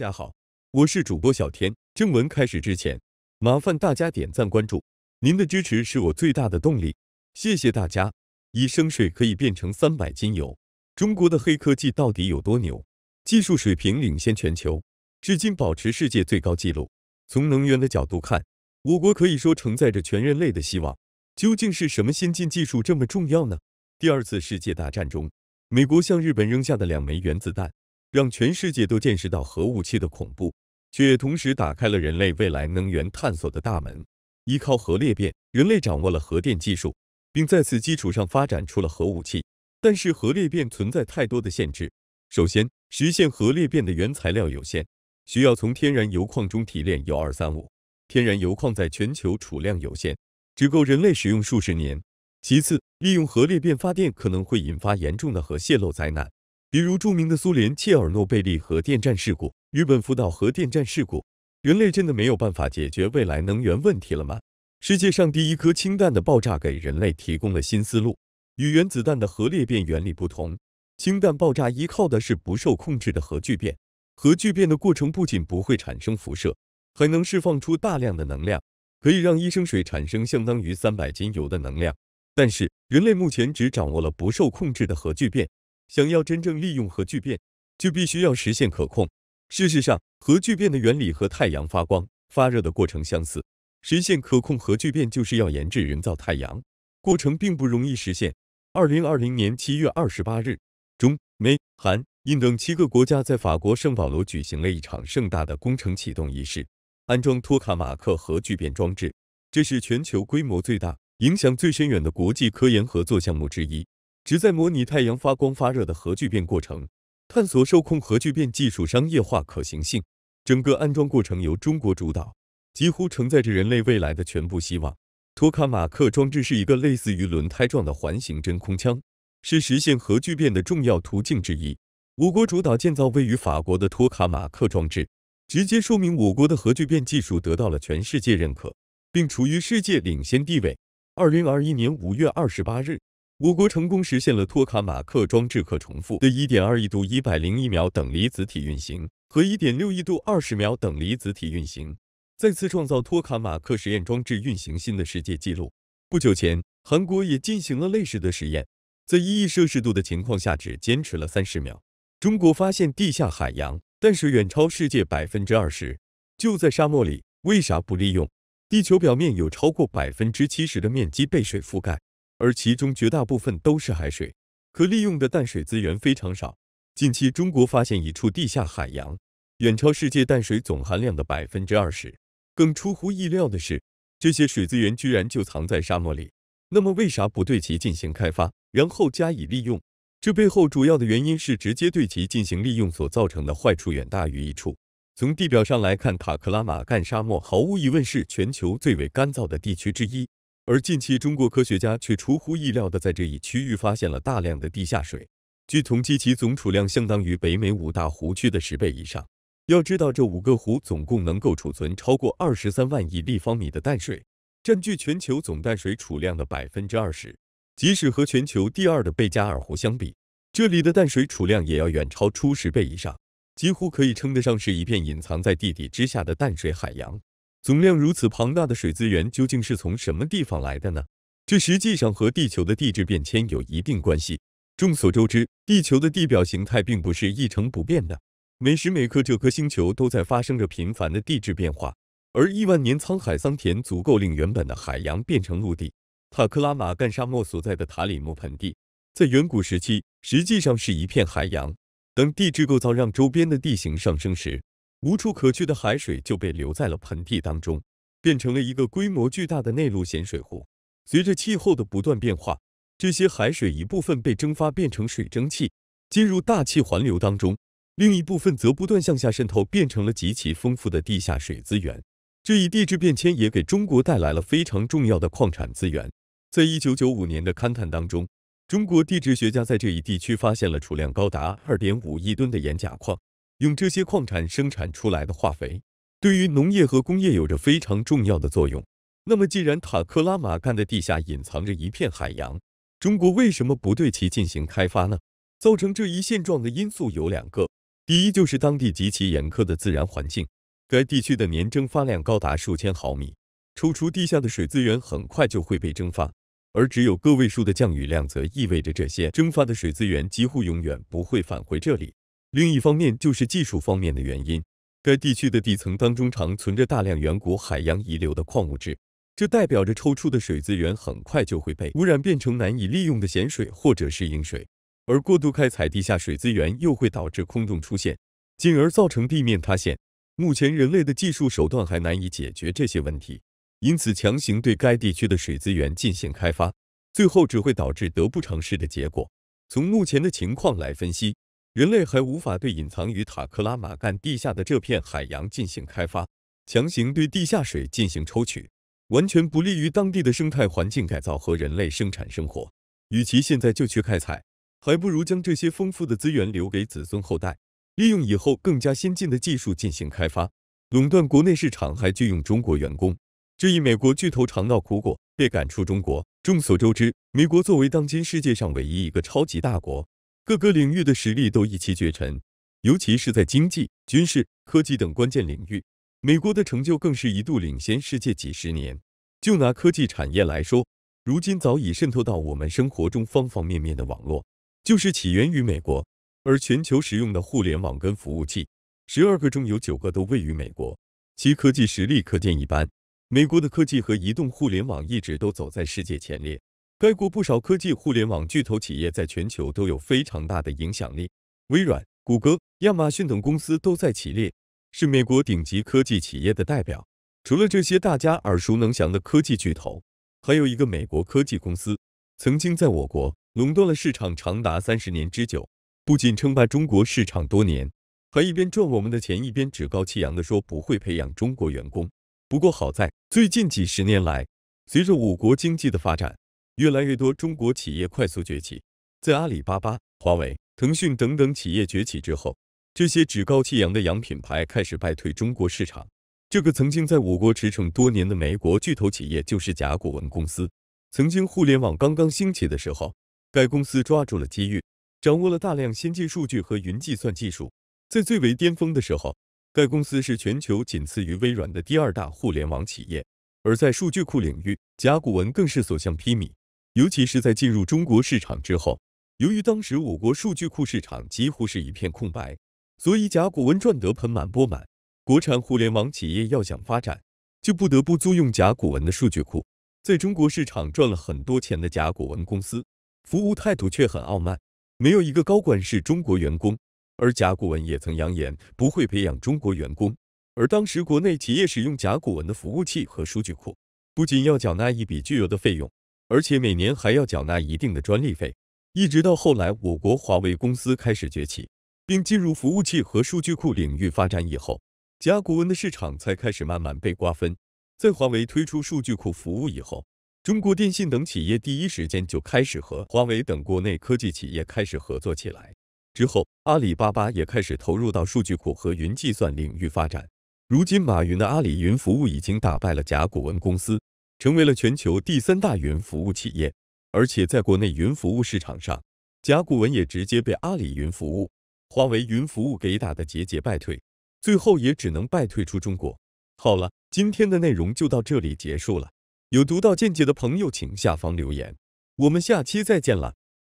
大家好，我是主播小天。正文开始之前，麻烦大家点赞关注，您的支持是我最大的动力。谢谢大家！一升水可以变成三百斤油，中国的黑科技到底有多牛？技术水平领先全球，至今保持世界最高纪录。从能源的角度看，我国可以说承载着全人类的希望。究竟是什么先进技术这么重要呢？第二次世界大战中，美国向日本扔下的两枚原子弹。让全世界都见识到核武器的恐怖，却同时打开了人类未来能源探索的大门。依靠核裂变，人类掌握了核电技术，并在此基础上发展出了核武器。但是，核裂变存在太多的限制。首先，实现核裂变的原材料有限，需要从天然铀矿中提炼铀二三五。天然铀矿在全球储量有限，只够人类使用数十年。其次，利用核裂变发电可能会引发严重的核泄漏灾难。比如著名的苏联切尔诺贝利核电站事故日本福岛核电站事故，人类真的没有办法解决未来能源问题了吗？世界上第一颗氢弹的爆炸给人类提供了新思路。与原子弹的核裂变原理不同，氢弹爆炸依靠的是不受控制的核聚变。核聚变的过程不仅不会产生辐射，还能释放出大量的能量，可以让一升水产生相当于三百斤油的能量。但是，人类目前只掌握了不受控制的核聚变。想要真正利用核聚变，就必须要实现可控。事实上，核聚变的原理和太阳发光发热的过程相似。实现可控核聚变，就是要研制人造太阳。过程并不容易实现。二零二零年七月二十八日，中、美、韩、印等七个国家在法国圣保罗举行了一场盛大的工程启动仪式，安装托卡马克核聚变装置。这是全球规模最大、影响最深远的国际科研合作项目之一。旨在模拟太阳发光发热的核聚变过程，探索受控核聚变技术商业化可行性。整个安装过程由中国主导，几乎承载着人类未来的全部希望。托卡马克装置是一个类似于轮胎状的环形真空腔，是实现核聚变的重要途径之一。我国主导建造位于法国的托卡马克装置，直接说明我国的核聚变技术得到了全世界认可，并处于世界领先地位。二零二一年五月二十八日。我国成功实现了托卡马克装置可重复的一点二亿度一百零一秒等离子体运行和一点六亿度二十秒等离子体运行，再次创造托卡马克实验装置运行新的世界纪录。不久前，韩国也进行了类似的实验，在一亿摄氏度的情况下只坚持了三十秒。中国发现地下海洋，淡水远超世界百分之二十，就在沙漠里，为啥不利用？地球表面有超过百分之七十的面积被水覆盖。而其中绝大部分都是海水，可利用的淡水资源非常少。近期，中国发现一处地下海洋，远超世界淡水总含量的百分之二十。更出乎意料的是，这些水资源居然就藏在沙漠里。那么，为啥不对其进行开发，然后加以利用？这背后主要的原因是，直接对其进行利用所造成的坏处远大于益处。从地表上来看，塔克拉玛干沙漠毫无疑问是全球最为干燥的地区之一。而近期，中国科学家却出乎意料地在这一区域发现了大量的地下水。据统计，其总储量相当于北美五大湖区的十倍以上。要知道，这五个湖总共能够储存超过二十三万亿立方米的淡水，占据全球总淡水储量的百分之二十。即使和全球第二的贝加尔湖相比，这里的淡水储量也要远超出十倍以上，几乎可以称得上是一片隐藏在地底之下的淡水海洋。总量如此庞大的水资源，究竟是从什么地方来的呢？这实际上和地球的地质变迁有一定关系。众所周知，地球的地表形态并不是一成不变的，每时每刻这颗星球都在发生着频繁的地质变化。而亿万年沧海桑田足够令原本的海洋变成陆地。塔克拉玛干沙漠所在的塔里木盆地，在远古时期实际上是一片海洋。等地质构造让周边的地形上升时。无处可去的海水就被留在了盆地当中，变成了一个规模巨大的内陆咸水湖。随着气候的不断变化，这些海水一部分被蒸发变成水蒸气，进入大气环流当中；另一部分则不断向下渗透，变成了极其丰富的地下水资源。这一地质变迁也给中国带来了非常重要的矿产资源。在一九九五年的勘探当中，中国地质学家在这一地区发现了储量高达二点五亿吨的盐钾矿。用这些矿产生产出来的化肥，对于农业和工业有着非常重要的作用。那么，既然塔克拉玛干的地下隐藏着一片海洋，中国为什么不对其进行开发呢？造成这一现状的因素有两个：第一，就是当地极其严苛的自然环境。该地区的年蒸发量高达数千毫米，抽出地下的水资源很快就会被蒸发；而只有个位数的降雨量，则意味着这些蒸发的水资源几乎永远不会返回这里。另一方面，就是技术方面的原因。该地区的地层当中常存着大量远古海洋遗留的矿物质，这代表着抽出的水资源很快就会被污染，变成难以利用的咸水或者是硬水。而过度开采地下水资源又会导致空洞出现，进而造成地面塌陷。目前，人类的技术手段还难以解决这些问题，因此强行对该地区的水资源进行开发，最后只会导致得不偿失的结果。从目前的情况来分析。人类还无法对隐藏于塔克拉玛干地下的这片海洋进行开发，强行对地下水进行抽取，完全不利于当地的生态环境改造和人类生产生活。与其现在就去开采，还不如将这些丰富的资源留给子孙后代，利用以后更加先进的技术进行开发，垄断国内市场，还雇用中国员工。这一美国巨头尝到苦果，被赶出中国。众所周知，美国作为当今世界上唯一一个超级大国。各个领域的实力都一骑绝尘，尤其是在经济、军事、科技等关键领域，美国的成就更是一度领先世界几十年。就拿科技产业来说，如今早已渗透到我们生活中方方面面的网络，就是起源于美国。而全球使用的互联网跟服务器，十二个中有九个都位于美国，其科技实力可见一斑。美国的科技和移动互联网一直都走在世界前列。该国不少科技互联网巨头企业在全球都有非常大的影响力，微软、谷歌、亚马逊等公司都在其列，是美国顶级科技企业的代表。除了这些大家耳熟能详的科技巨头，还有一个美国科技公司，曾经在我国垄断了市场长达三十年之久，不仅称霸中国市场多年，还一边赚我们的钱，一边趾高气扬地说不会培养中国员工。不过好在最近几十年来，随着我国经济的发展，越来越多中国企业快速崛起，在阿里巴巴、华为、腾讯等等企业崛起之后，这些趾高气扬的洋品牌开始败退中国市场。这个曾经在我国驰骋多年的美国巨头企业就是甲骨文公司。曾经互联网刚刚兴起的时候，该公司抓住了机遇，掌握了大量先进数据和云计算技术，在最为巅峰的时候，该公司是全球仅次于微软的第二大互联网企业。而在数据库领域，甲骨文更是所向披靡。尤其是在进入中国市场之后，由于当时我国数据库市场几乎是一片空白，所以甲骨文赚得盆满钵满。国产互联网企业要想发展，就不得不租用甲骨文的数据库。在中国市场赚了很多钱的甲骨文公司，服务态度却很傲慢，没有一个高管是中国员工，而甲骨文也曾扬言不会培养中国员工。而当时国内企业使用甲骨文的服务器和数据库，不仅要缴纳一笔巨额的费用。而且每年还要缴纳一定的专利费，一直到后来我国华为公司开始崛起，并进入服务器和数据库领域发展以后，甲骨文的市场才开始慢慢被瓜分。在华为推出数据库服务以后，中国电信等企业第一时间就开始和华为等国内科技企业开始合作起来。之后，阿里巴巴也开始投入到数据库和云计算领域发展。如今，马云的阿里云服务已经打败了甲骨文公司。成为了全球第三大云服务企业，而且在国内云服务市场上，甲骨文也直接被阿里云服务、华为云服务给打得节节败退，最后也只能败退出中国。好了，今天的内容就到这里结束了。有独到见解的朋友，请下方留言。我们下期再见了。